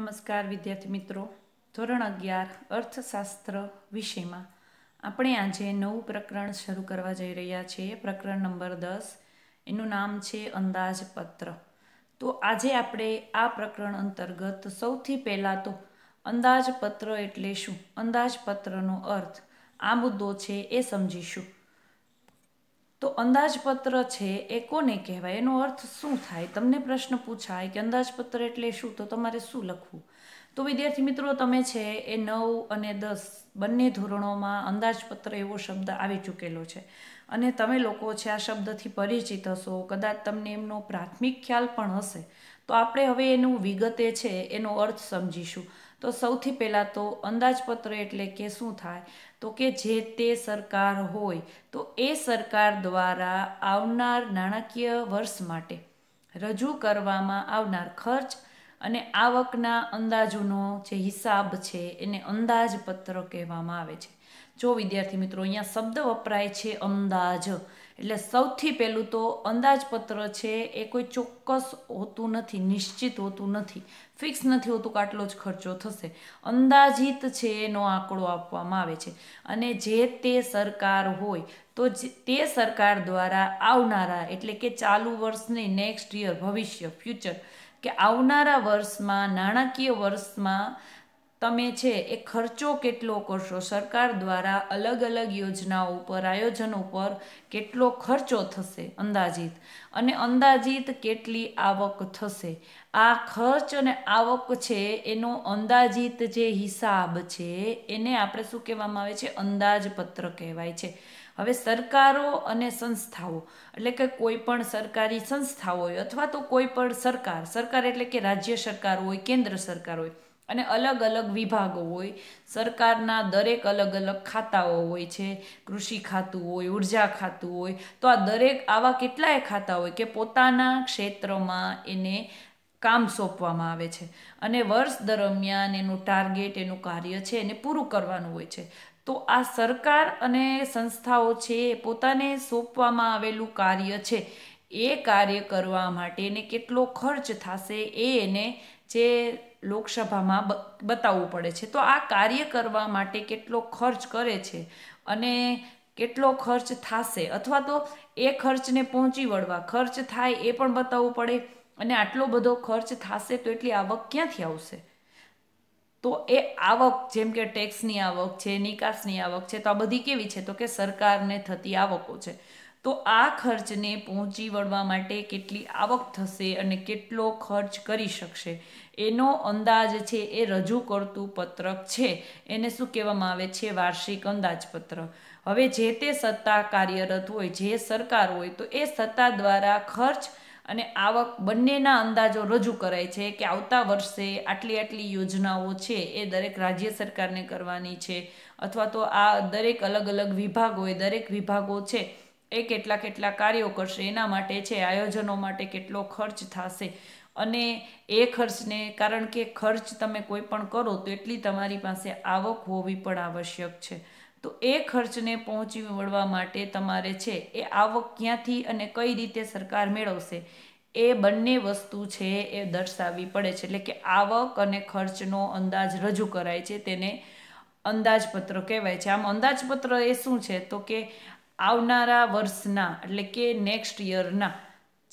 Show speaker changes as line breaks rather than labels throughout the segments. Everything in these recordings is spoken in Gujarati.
નમસ્કાર વિદ્યાર્થી મિત્રો ધોરણ અગિયાર અર્થશાસ્ત્ર વિષયમાં આપણે આજે નવું પ્રકરણ શરૂ કરવા જઈ રહ્યા છીએ પ્રકરણ નંબર દસ એનું નામ છે અંદાજપત્ર તો આજે આપણે આ પ્રકરણ અંતર્ગત સૌથી પહેલાં તો અંદાજપત્ર એટલે શું અંદાજપત્રનો અર્થ આ મુદ્દો છે એ સમજીશું તો અંદાજપત્ર છે એ કોને કહેવાય એનો અર્થ શું થાય તમને પ્રશ્ન પૂછાય કે અંદાજપત્ર એટલે શું તો તમારે શું લખવું તો વિદ્યાર્થી મિત્રો તમે છે એ નવ અને દસ બંને ધોરણોમાં અંદાજપત્ર એવો શબ્દ આવી ચૂકેલો છે અને તમે લોકો છે આ શબ્દથી પરિચિત હશો કદાચ તમને એમનો પ્રાથમિક ખ્યાલ પણ હશે તો આપણે હવે એનું વિગતે છે એનો અર્થ સમજીશું તો સૌથી પહેલાં તો અંદાજપત્ર એટલે કે શું થાય તો કે જે તે સરકાર હોય તો એ સરકાર દ્વારા આવનાર નાણાકીય વર્ષ માટે રજૂ કરવામાં આવનાર ખર્ચ અને આવકના અંદાજોનો જે હિસાબ છે એને અંદાજપત્ર કહેવામાં આવે છે જો વિદ્યાર્થી મિત્રો અહીંયા શબ્દ વપરાય છે અંદાજ એટલે સૌથી પહેલું તો અંદાજપત્ર છે એ કોઈ ચોક્કસ હોતું નથી નિશ્ચિત હોતું નથી ફિક્સ નથી હોતું કે આટલો જ ખર્ચો થશે અંદાજિત છે એનો આંકડો આપવામાં આવે છે અને જે તે સરકાર હોય તો તે સરકાર દ્વારા આવનારા એટલે કે ચાલુ વર્ષની નેક્સ્ટ યર ભવિષ્ય ફ્યુચર કે આવનારા વર્ષમાં નાણાકીય વર્ષમાં તમે છે એ ખર્ચો કેટલો કરશો સરકાર દ્વારા અલગ અલગ યોજનાઓ ઉપર આયોજન ઉપર કેટલો ખર્ચો થશે અંદાજિત અને અંદાજિત કેટલી આવક થશે આ ખર્ચ અને આવક છે એનો અંદાજિત જે હિસાબ છે એને આપણે શું કહેવામાં આવે છે અંદાજપત્ર કહેવાય છે હવે સરકારો અને સંસ્થાઓ એટલે કે કોઈ પણ સરકારી સંસ્થાઓ હોય અથવા તો કોઈ પણ સરકાર સરકાર એટલે કે રાજ્ય સરકાર હોય કેન્દ્ર સરકાર હોય અને અલગ અલગ વિભાગો હોય સરકારના દરેક અલગ અલગ ખાતાઓ હોય છે કૃષિ ખાતું હોય ઉર્જા ખાતું હોય તો આ દરેક આવા કેટલાય ખાતા હોય કે પોતાના ક્ષેત્રમાં એને કામ સોંપવામાં આવે છે અને વર્ષ દરમિયાન એનું ટાર્ગેટ એનું કાર્ય છે એને પૂરું કરવાનું હોય છે તો આ સરકાર અને સંસ્થાઓ છે પોતાને સોંપવામાં આવેલું કાર્ય છે એ કાર્ય કરવા માટે એને કેટલો ખર્ચ થશે એ એને જે લોકસભામાં બતાવવું પડે છે તો આ કાર્ય કરવા માટે કેટલો ખર્ચ કરે છે અને કેટલો ખર્ચ થશે અથવા તો એ ખર્ચને પહોંચી વળવા ખર્ચ થાય એ પણ બતાવવું પડે અને આટલો બધો ખર્ચ થશે તો એટલી આવક ક્યાંથી આવશે તો એ આવક જેમ કે ટેક્સની આવક છે નિકાસની આવક છે તો આ બધી કેવી છે તો કે સરકારને થતી આવકો છે તો આ ખર્ચને પહોંચી વળવા માટે કેટલી આવક થશે અને કેટલો ખર્ચ કરી શકશે એનો અંદાજ છે એ રજૂ કરતું પત્રક છે એને શું કહેવામાં આવે છે વાર્ષિક અંદાજપત્ર હવે જે તે સત્તા કાર્યરત હોય જે સરકાર હોય તો એ સત્તા દ્વારા ખર્ચ અને આવક બંનેના અંદાજો રજૂ કરાય છે કે આવતા વર્ષે આટલી આટલી યોજનાઓ છે એ દરેક રાજ્ય સરકારને કરવાની છે અથવા તો આ દરેક અલગ અલગ વિભાગ હોય દરેક વિભાગો છે એ કેટલા કેટલા કાર્યો કરશે એના માટે છે આયોજનો માટે કેટલો ખર્ચ થશે અને એ ખર્ચને કારણ કે ખર્ચ તમે કોઈ પણ કરો તો એટલી તમારી પાસે આવક હોવી પણ આવશ્યક છે તો એ ખર્ચને પહોંચી વળવા માટે તમારે છે એ આવક ક્યાંથી અને કઈ રીતે સરકાર મેળવશે એ બંને વસ્તુ છે એ દર્શાવવી પડે છે એટલે કે આવક અને ખર્ચનો અંદાજ રજૂ કરાય છે તેને અંદાજપત્ર કહેવાય છે આમ અંદાજપત્ર એ શું છે તો કે આવનારા વર્ષના એટલે કે નેક્સ્ટ યરના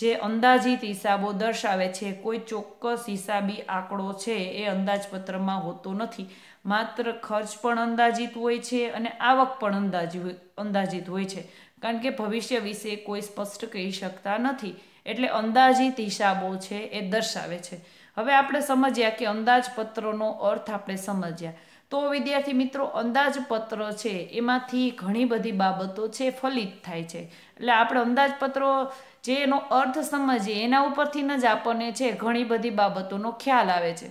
જે અંદાજિત હિસાબો દર્શાવે છે કોઈ ચોક્કસ હિસાબી આંકડો છે એ અંદાજપત્રમાં હોતો નથી માત્ર ખર્ચ પણ અંદાજિત હોય છે અને આવક પણ અંદાજી અંદાજિત હોય છે કારણ કે ભવિષ્ય વિશે કોઈ સ્પષ્ટ કહી શકતા નથી એટલે અંદાજિત હિસાબો છે એ દર્શાવે છે હવે આપણે સમજ્યા કે અંદાજપત્રનો અર્થ આપણે સમજ્યા તો વિદ્યાર્થી મિત્રો અંદાજપત્ર છે એમાંથી ઘણી બધી બાબતો છે ફલિત થાય છે એટલે આપણે અંદાજપત્રો જે એનો અર્થ સમજીએ એના ઉપરથી જ આપણને છે ઘણી બધી બાબતોનો ખ્યાલ આવે છે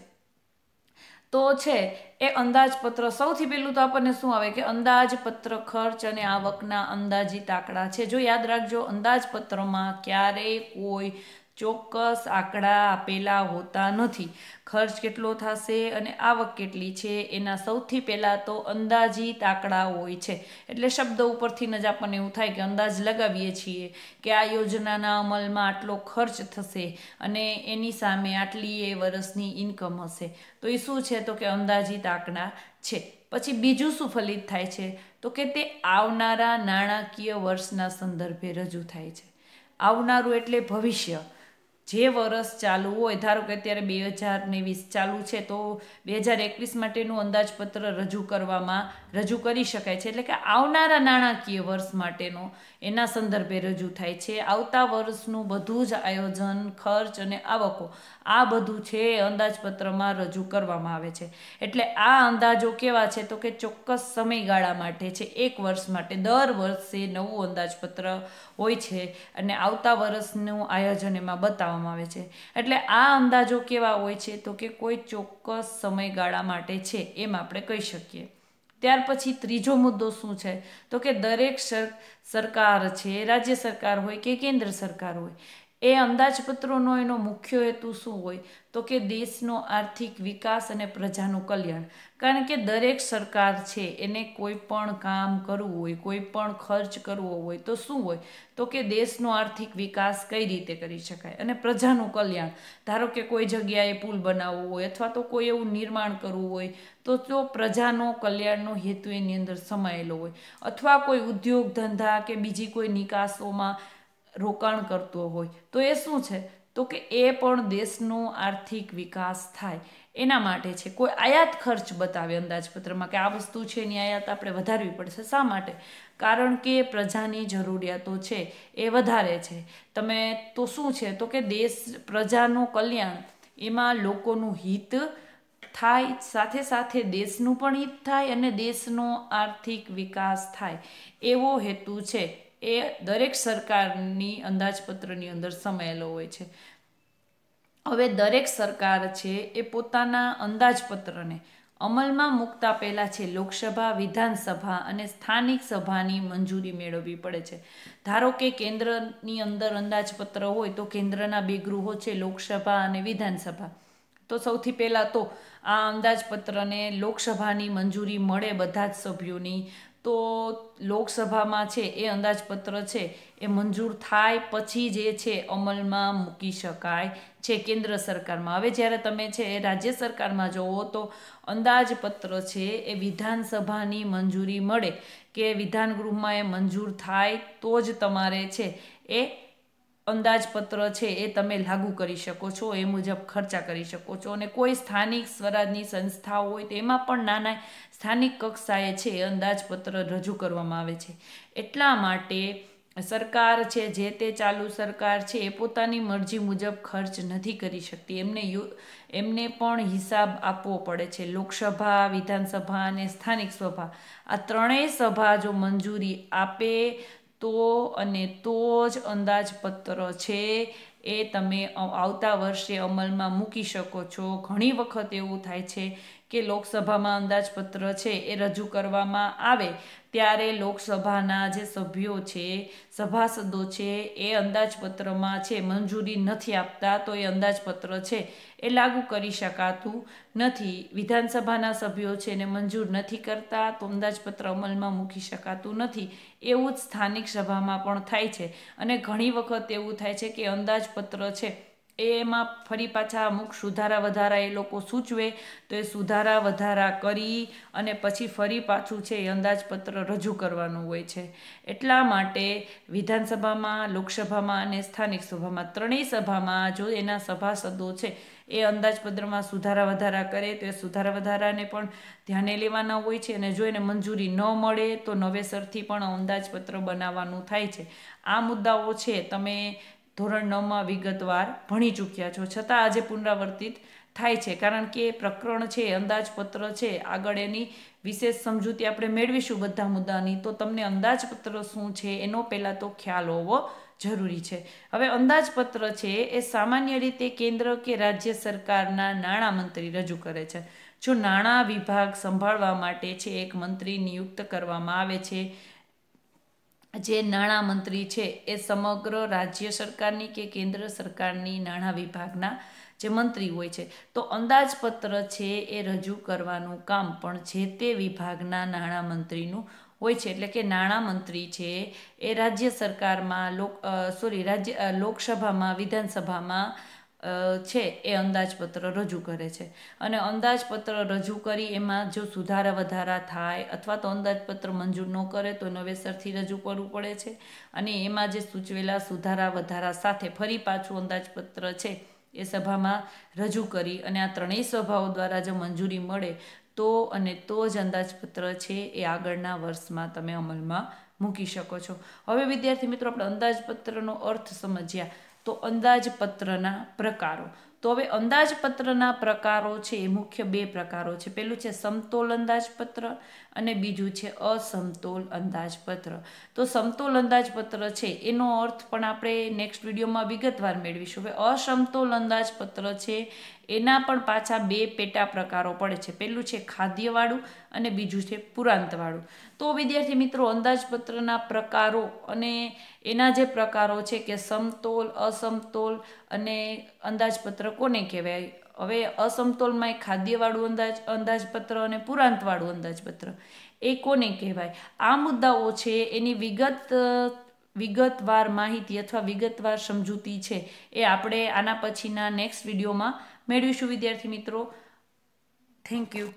તો છે એ અંદાજપત્ર સૌથી પહેલું તો આપણને શું આવે કે અંદાજપત્ર ખર્ચ અને આવકના અંદાજિત આંકડા છે જો યાદ રાખજો અંદાજપત્રમાં ક્યારેય કોઈ ચોક્કસ આંકડા આપેલા હોતા નથી ખર્ચ કેટલો થશે અને આવક કેટલી છે એના સૌથી પહેલાં તો અંદાજિત આંકડા હોય છે એટલે શબ્દ ઉપરથી જ આપણને એવું થાય કે અંદાજ લગાવીએ છીએ કે આ યોજનાના અમલમાં આટલો ખર્ચ થશે અને એની સામે આટલી એ વર્ષની ઇન્કમ હશે તો એ શું છે તો કે અંદાજિત આંકડા છે પછી બીજું શું ફલિત થાય છે તો કે તે આવનારા નાણાકીય વર્ષના સંદર્ભે રજૂ થાય છે આવનારું એટલે ભવિષ્ય જે વર્ષ ચાલુ હોય ધારો કે અત્યારે બે હજાર ને વીસ ચાલુ છે તો બે હજાર એકવીસ માટેનું અંદાજપત્ર રજૂ કરવામાં રજૂ કરી શકાય છે એટલે કે આવનારા નાણાકીય વર્ષ માટેનો એના સંદર્ભે રજૂ થાય છે આવતા વર્ષનું બધું જ આયોજન ખર્ચ અને આવકો આ બધું છે અંદાજપત્રમાં રજૂ કરવામાં આવે છે એટલે આ અંદાજો કેવા છે તો કે ચોક્કસ સમયગાળા માટે છે એક વર્ષ માટે દર વર્ષે નવું અંદાજપત્ર હોય છે અને આવતા વર્ષનું આયોજન એમાં બતાવવામાં કરવામાં આવે છે એટલે આ અંદાજો કેવા હોય છે તો કે કોઈ ચોક્કસ સમયગાળા માટે છે એમ આપણે કહી શકીએ ત્યાર પછી ત્રીજો મુદ્દો શું છે તો કે દરેક સરકાર છે રાજ્ય સરકાર હોય કે કેન્દ્ર સરકાર હોય એ અંદાજપત્રોનો એનો મુખ્ય હેતુ શું હોય તો કે દેશનો આર્થિક વિકાસ અને પ્રજાનું કલ્યાણ કારણ કે દરેક સરકાર છે એને કોઈ પણ કામ કરવું હોય કોઈ પણ ખર્ચ કરવો હોય તો શું હોય તો કે દેશનો આર્થિક વિકાસ કઈ રીતે કરી શકાય અને પ્રજાનું કલ્યાણ ધારો કે કોઈ જગ્યાએ પુલ બનાવવો હોય અથવા તો કોઈ એવું નિર્માણ કરવું હોય તો જો પ્રજાનો કલ્યાણનો હેતુ એની અંદર સમાયેલો હોય અથવા કોઈ ઉદ્યોગ ધંધા કે બીજી કોઈ નિકાસોમાં રોકાણ કરતો હોય તો એ શું છે તો કે એ પણ દેશનો આર્થિક વિકાસ થાય એના માટે છે કોઈ આયાત ખર્ચ બતાવે અંદાજપત્રમાં કે આ વસ્તુ છે એની આયાત આપણે વધારવી પડશે શા માટે કારણ કે પ્રજાની જરૂરિયાતો છે એ વધારે છે તમે તો શું છે તો કે દેશ પ્રજાનું કલ્યાણ એમાં લોકોનું હિત થાય સાથે સાથે દેશનું પણ હિત થાય અને દેશનો આર્થિક વિકાસ થાય એવો હેતુ છે એ દરેક સરકારની અંદાજપત્રની અંદર સમાયેલો હોય છે હવે દરેક સરકાર છે એ પોતાના અંદાજપત્રને અમલમાં મૂકતા પહેલાં છે લોકસભા વિધાનસભા અને સ્થાનિક સભાની મંજૂરી મેળવવી પડે છે ધારો કે કેન્દ્રની અંદર અંદાજપત્ર હોય તો કેન્દ્રના બે ગૃહો છે લોકસભા અને વિધાનસભા તો સૌથી પહેલાં તો આ અંદાજપત્રને લોકસભાની મંજૂરી મળે બધા જ સભ્યોની તો લોકસભામાં છે એ અંદાજપત્ર છે એ મંજૂર થાય પછી જે છે અમલમાં મૂકી શકાય છે કેન્દ્ર સરકારમાં હવે જ્યારે તમે છે એ રાજ્ય સરકારમાં જુઓ તો અંદાજપત્ર છે એ વિધાનસભાની મંજૂરી મળે કે વિધાન ગૃહમાં એ મંજૂર થાય તો જ તમારે છે એ અંદાજપત્ર છે એ તમે લાગુ કરી શકો છો એ મુજબ ખર્ચા કરી શકો છો અને કોઈ સ્થાનિક સ્વરાજની સંસ્થાઓ હોય તેમાં પણ નાના સ્થાનિક કક્ષાએ છે એ અંદાજપત્ર રજૂ કરવામાં આવે છે એટલા માટે સરકાર છે જે તે ચાલુ સરકાર છે એ પોતાની મરજી મુજબ ખર્ચ નથી કરી શકતી એમને યુ એમને પણ હિસાબ આપવો પડે છે લોકસભા વિધાનસભા અને સ્થાનિક સભા આ ત્રણેય સભા જો મંજૂરી આપે તો અને તો જ અંદાજપત્ર છે એ તમે આવતા વર્ષે અમલમાં મૂકી શકો છો ઘણી વખત એવું થાય છે કે લોકસભામાં અંદાજપત્ર છે એ રજૂ કરવામાં આવે ત્યારે લોકસભાના જે સભ્યો છે સભાસદો છે એ અંદાજપત્રમાં છે મંજૂરી નથી આપતા તો એ અંદાજપત્ર છે એ લાગુ કરી શકાતું નથી વિધાનસભાના સભ્યો છે એને મંજૂર નથી કરતા તો અંદાજપત્ર અમલમાં મૂકી શકાતું નથી એવું જ સ્થાનિક સભામાં પણ થાય છે અને ઘણી વખત એવું થાય છે કે અંદાજ અંદાજપત્ર છે એ એમાં ફરી પાછા અમુક સુધારા વધારા એ લોકો સૂચવે તો એ સુધારા વધારા કરી અને પછી ફરી પાછું છે એ અંદાજપત્ર રજૂ કરવાનું હોય છે એટલા માટે વિધાનસભામાં લોકસભામાં અને સ્થાનિક સભામાં ત્રણેય સભામાં જો એના સભાસદો છે એ અંદાજપત્રમાં સુધારા વધારા કરે તો એ સુધારા વધારાને પણ ધ્યાને લેવાના હોય છે અને જો એને મંજૂરી ન મળે તો નવેસરથી પણ અંદાજપત્ર બનાવવાનું થાય છે આ મુદ્દાઓ છે તમે ધોરણ નવમાં વિગતવાર ભણી ચૂક્યા છો છતાં આજે પુનરાવર્તિત થાય છે કારણ કે પ્રકરણ છે અંદાજપત્ર છે આગળ એની વિશેષ સમજૂતી આપણે મેળવીશું બધા મુદ્દાની તો તમને અંદાજપત્ર શું છે એનો પહેલાં તો ખ્યાલ હોવો જરૂરી છે હવે અંદાજપત્ર છે એ સામાન્ય રીતે કેન્દ્ર કે રાજ્ય સરકારના નાણામંત્રી રજૂ કરે છે જો નાણાં વિભાગ સંભાળવા માટે છે એક મંત્રી નિયુક્ત કરવામાં આવે છે જે નાણામંત્રી છે એ સમગ્ર રાજ્ય સરકારની કે કેન્દ્ર સરકારની નાણાં વિભાગના જે મંત્રી હોય છે તો અંદાજપત્ર છે એ રજૂ કરવાનું કામ પણ જે તે વિભાગના નાણામંત્રીનું હોય છે એટલે કે નાણામંત્રી છે એ રાજ્ય સરકારમાં લોક સોરી રાજ્ય લોકસભામાં વિધાનસભામાં છે એ અંદાજપત્ર રજૂ કરે છે અને અંદાજપત્ર રજૂ કરી એમાં જો સુધારા વધારા થાય અથવા તો અંદાજપત્ર મંજૂર ન કરે તો નવેસરથી રજૂ કરવું પડે છે અને એમાં જે સૂચવેલા સુધારા વધારા સાથે ફરી પાછું અંદાજપત્ર છે એ સભામાં રજૂ કરી અને આ ત્રણેય સભાઓ દ્વારા જો મંજૂરી મળે તો અને તો જ અંદાજપત્ર છે એ આગળના વર્ષમાં તમે અમલમાં મૂકી શકો છો હવે વિદ્યાર્થી મિત્રો આપણે અંદાજપત્રનો અર્થ સમજ્યા તો અંદાજપત્રના પ્રકારો તો હવે અંદાજપત્રના પ્રકારો છે એ મુખ્ય બે પ્રકારો છે પહેલું છે સમતોલ અંદાજપત્ર અને બીજું છે અસમતોલ અંદાજપત્ર તો સમતોલ અંદાજપત્ર છે એનો અર્થ પણ આપણે નેક્સ્ટ વિડીયોમાં વિગતવાર મેળવીશું હવે અસમતોલ અંદાજપત્ર છે એના પણ પાછા બે પેટા પ્રકારો પડે છે પહેલું છે ખાદ્યવાળું અને બીજું છે પુરાંતવાળું તો વિદ્યાર્થી મિત્રો અંદાજપત્રના પ્રકારો અને એના જે પ્રકારો છે કે સમતોલ અસમતોલ અને અંદાજપત્ર કોને કહેવાય હવે અસમતોલમાં ખાદ્યવાળું અંદાજ અંદાજપત્ર અને પુરાંતવાળું અંદાજપત્ર એ કોને કહેવાય આ મુદ્દાઓ છે એની વિગત વિગતવાર માહિતી અથવા વિગતવાર સમજૂતી છે એ આપણે આના પછીના નેક્સ્ટ વિડીયોમાં મેળવીશું વિદ્યાર્થી મિત્રો થેન્ક યુ